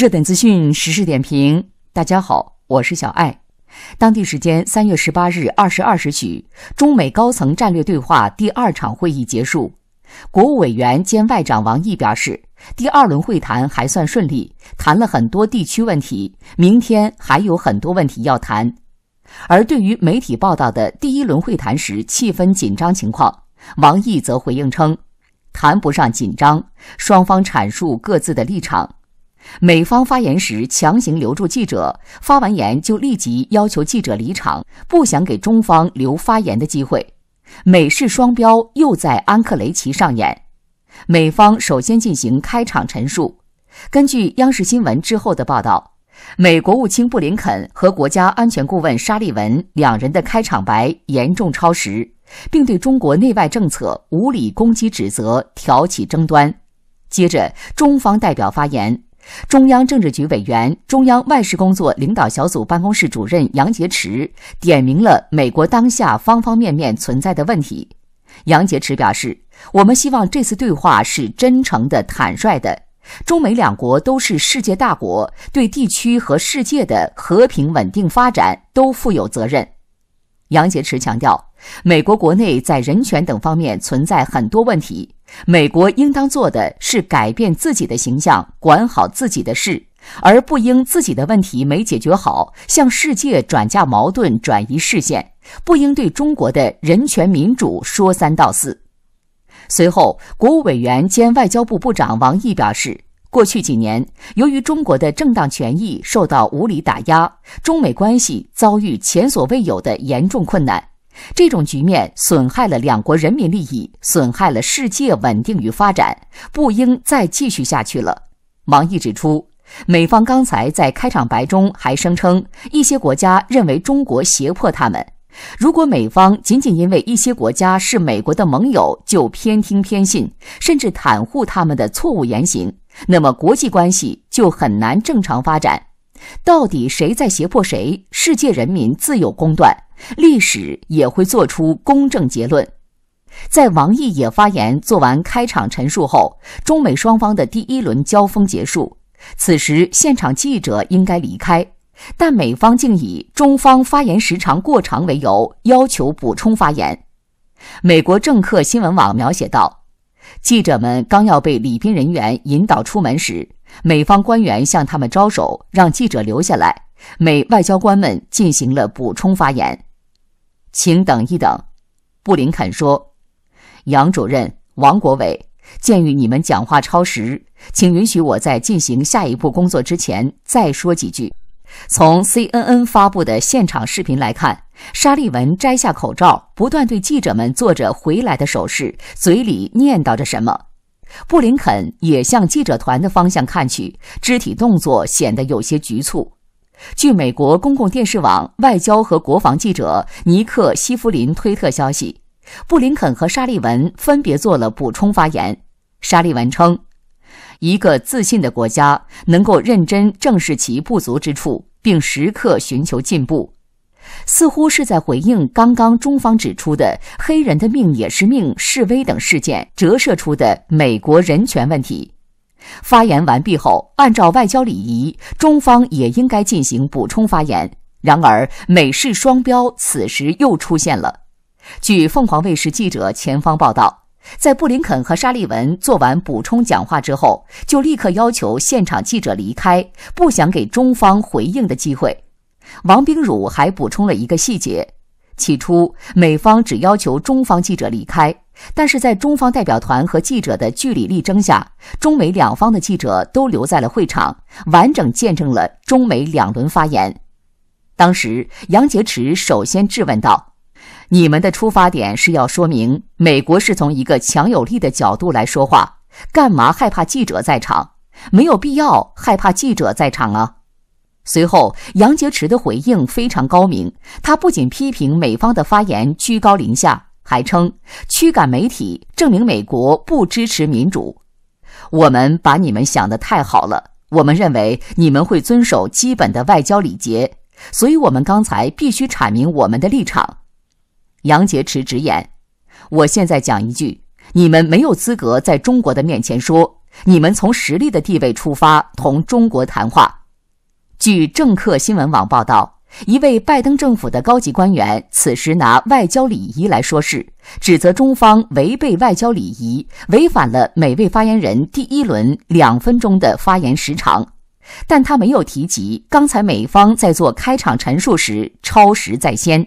热点资讯、时事点评，大家好，我是小艾。当地时间三月十八日二十二时许，中美高层战略对话第二场会议结束。国务委员兼外长王毅表示，第二轮会谈还算顺利，谈了很多地区问题，明天还有很多问题要谈。而对于媒体报道的第一轮会谈时气氛紧张情况，王毅则回应称，谈不上紧张，双方阐述各自的立场。美方发言时强行留住记者，发完言就立即要求记者离场，不想给中方留发言的机会。美式双标又在安克雷奇上演。美方首先进行开场陈述，根据央视新闻之后的报道，美国务卿布林肯和国家安全顾问沙利文两人的开场白严重超时，并对中国内外政策无理攻击指责，挑起争端。接着，中方代表发言。中央政治局委员、中央外事工作领导小组办公室主任杨洁篪点明了美国当下方方面面存在的问题。杨洁篪表示：“我们希望这次对话是真诚的、坦率的。中美两国都是世界大国，对地区和世界的和平稳定发展都负有责任。”杨洁篪强调，美国国内在人权等方面存在很多问题。美国应当做的是改变自己的形象，管好自己的事，而不应自己的问题没解决好向世界转嫁矛盾、转移视线，不应对中国的人权民主说三道四。随后，国务委员兼外交部部长王毅表示，过去几年，由于中国的正当权益受到无理打压，中美关系遭遇前所未有的严重困难。这种局面损害了两国人民利益，损害了世界稳定与发展，不应再继续下去了。王毅指出，美方刚才在开场白中还声称一些国家认为中国胁迫他们。如果美方仅仅因为一些国家是美国的盟友就偏听偏信，甚至袒护他们的错误言行，那么国际关系就很难正常发展。到底谁在胁迫谁？世界人民自有公断，历史也会做出公正结论。在王毅也发言做完开场陈述后，中美双方的第一轮交锋结束。此时，现场记者应该离开，但美方竟以中方发言时长过长为由，要求补充发言。美国政客新闻网描写到：记者们刚要被礼宾人员引导出门时，美方官员向他们招手，让记者留下来。美外交官们进行了补充发言。请等一等，布林肯说：“杨主任，王国伟，鉴于你们讲话超时，请允许我在进行下一步工作之前再说几句。”从 CNN 发布的现场视频来看，沙利文摘下口罩，不断对记者们做着回来的手势，嘴里念叨着什么。布林肯也向记者团的方向看去，肢体动作显得有些局促。据美国公共电视网外交和国防记者尼克西夫林推特消息，布林肯和沙利文分别做了补充发言。沙利文称：“一个自信的国家能够认真正视其不足之处，并时刻寻求进步。”似乎是在回应刚刚中方指出的“黑人的命也是命”示威等事件折射出的美国人权问题。发言完毕后，按照外交礼仪，中方也应该进行补充发言。然而，美式双标此时又出现了。据凤凰卫视记者前方报道，在布林肯和沙利文做完补充讲话之后，就立刻要求现场记者离开，不想给中方回应的机会。王冰汝还补充了一个细节：起初美方只要求中方记者离开，但是在中方代表团和记者的据理力争下，中美两方的记者都留在了会场，完整见证了中美两轮发言。当时，杨洁篪首先质问道：“你们的出发点是要说明美国是从一个强有力的角度来说话，干嘛害怕记者在场？没有必要害怕记者在场啊。”随后，杨洁篪的回应非常高明。他不仅批评美方的发言居高临下，还称驱赶媒体证明美国不支持民主。我们把你们想得太好了，我们认为你们会遵守基本的外交礼节，所以我们刚才必须阐明我们的立场。杨洁篪直言：“我现在讲一句，你们没有资格在中国的面前说，你们从实力的地位出发同中国谈话。”据政客新闻网报道，一位拜登政府的高级官员此时拿外交礼仪来说事，指责中方违背外交礼仪，违反了每位发言人第一轮两分钟的发言时长。但他没有提及刚才美方在做开场陈述时超时在先。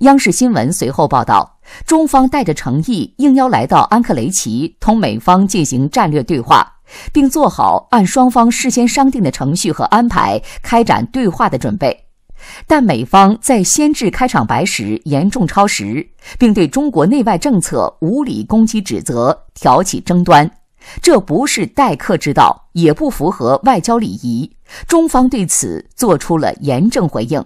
央视新闻随后报道，中方带着诚意应邀来到安克雷奇，同美方进行战略对话。并做好按双方事先商定的程序和安排开展对话的准备，但美方在先致开场白时严重超时，并对中国内外政策无理攻击指责，挑起争端，这不是待客之道，也不符合外交礼仪。中方对此作出了严正回应。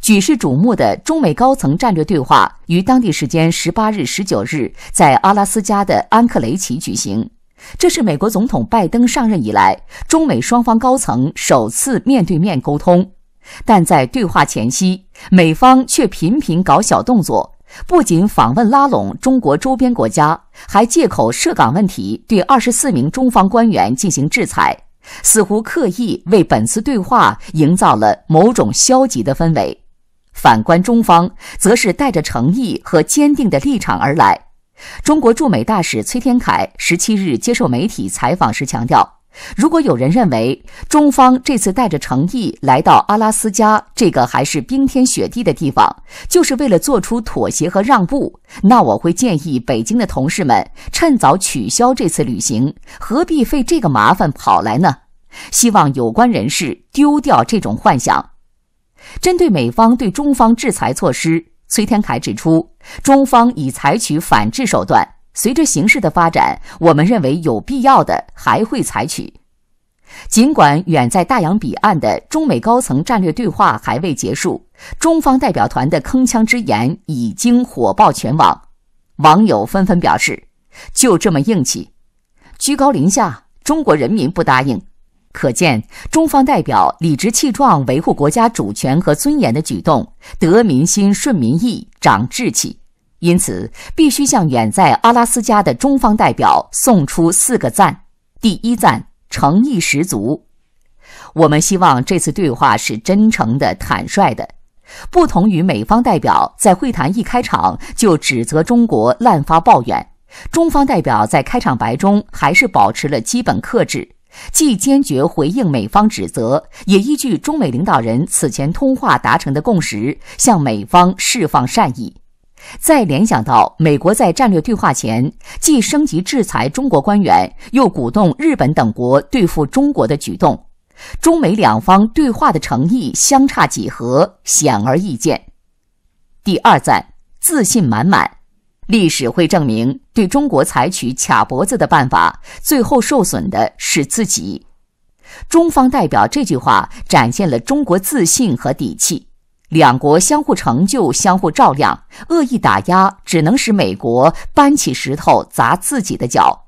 举世瞩目的中美高层战略对话于当地时间十八日、十九日在阿拉斯加的安克雷奇举行。这是美国总统拜登上任以来，中美双方高层首次面对面沟通。但在对话前夕，美方却频频搞小动作，不仅访问拉拢中国周边国家，还借口涉港问题对二十四名中方官员进行制裁，似乎刻意为本次对话营造了某种消极的氛围。反观中方，则是带着诚意和坚定的立场而来。中国驻美大使崔天凯十七日接受媒体采访时强调，如果有人认为中方这次带着诚意来到阿拉斯加这个还是冰天雪地的地方，就是为了做出妥协和让步，那我会建议北京的同事们趁早取消这次旅行，何必费这个麻烦跑来呢？希望有关人士丢掉这种幻想。针对美方对中方制裁措施，崔天凯指出。中方已采取反制手段，随着形势的发展，我们认为有必要的还会采取。尽管远在大洋彼岸的中美高层战略对话还未结束，中方代表团的铿锵之言已经火爆全网，网友纷纷表示：“就这么硬气，居高临下，中国人民不答应。”可见，中方代表理直气壮维护国家主权和尊严的举动，得民心、顺民意、长志气。因此，必须向远在阿拉斯加的中方代表送出四个赞：第一赞，诚意十足。我们希望这次对话是真诚的、坦率的。不同于美方代表在会谈一开场就指责中国滥发抱怨，中方代表在开场白中还是保持了基本克制。既坚决回应美方指责，也依据中美领导人此前通话达成的共识，向美方释放善意。再联想到美国在战略对话前既升级制裁中国官员，又鼓动日本等国对付中国的举动，中美两方对话的诚意相差几何，显而易见。第二，赞，自信满满。历史会证明，对中国采取卡脖子的办法，最后受损的是自己。中方代表这句话展现了中国自信和底气。两国相互成就，相互照亮，恶意打压只能使美国搬起石头砸自己的脚。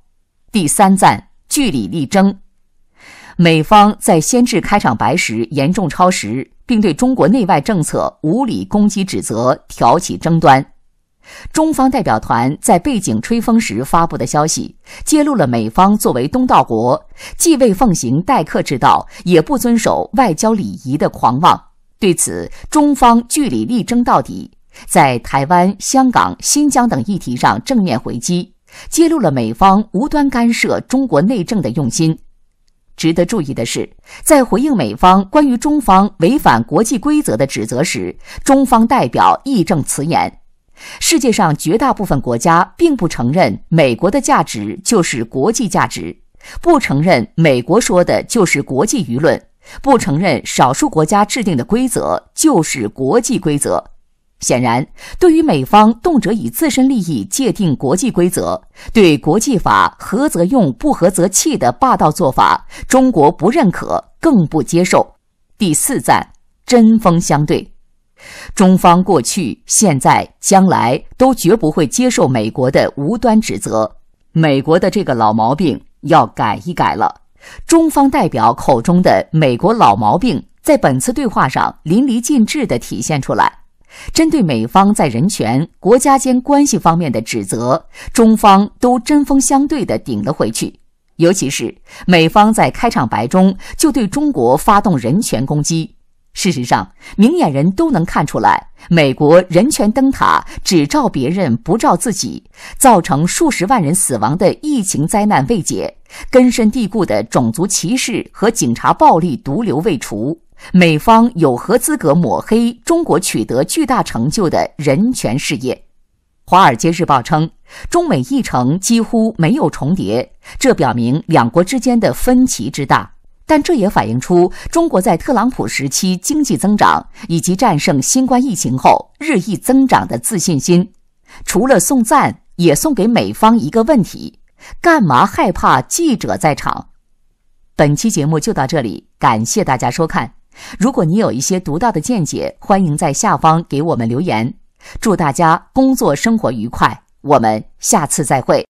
第三赞，据理力争。美方在先至开场白时严重超时，并对中国内外政策无理攻击、指责，挑起争端。中方代表团在背景吹风时发布的消息，揭露了美方作为东道国既未奉行待客之道，也不遵守外交礼仪的狂妄。对此，中方据理力争到底，在台湾、香港、新疆等议题上正面回击，揭露了美方无端干涉中国内政的用心。值得注意的是，在回应美方关于中方违反国际规则的指责时，中方代表义正辞严。世界上绝大部分国家并不承认美国的价值就是国际价值，不承认美国说的就是国际舆论，不承认少数国家制定的规则就是国际规则。显然，对于美方动辄以自身利益界定国际规则、对国际法合则用、不合则弃的霸道做法，中国不认可，更不接受。第四站，针锋相对。中方过去、现在、将来都绝不会接受美国的无端指责。美国的这个老毛病要改一改了。中方代表口中的美国老毛病，在本次对话上淋漓尽致地体现出来。针对美方在人权、国家间关系方面的指责，中方都针锋相对地顶了回去。尤其是美方在开场白中就对中国发动人权攻击。事实上，明眼人都能看出来，美国人权灯塔只照别人不照自己，造成数十万人死亡的疫情灾难未解，根深蒂固的种族歧视和警察暴力毒瘤未除，美方有何资格抹黑中国取得巨大成就的人权事业？《华尔街日报》称，中美议程几乎没有重叠，这表明两国之间的分歧之大。但这也反映出中国在特朗普时期经济增长以及战胜新冠疫情后日益增长的自信心。除了送赞，也送给美方一个问题：干嘛害怕记者在场？本期节目就到这里，感谢大家收看。如果你有一些独到的见解，欢迎在下方给我们留言。祝大家工作生活愉快，我们下次再会。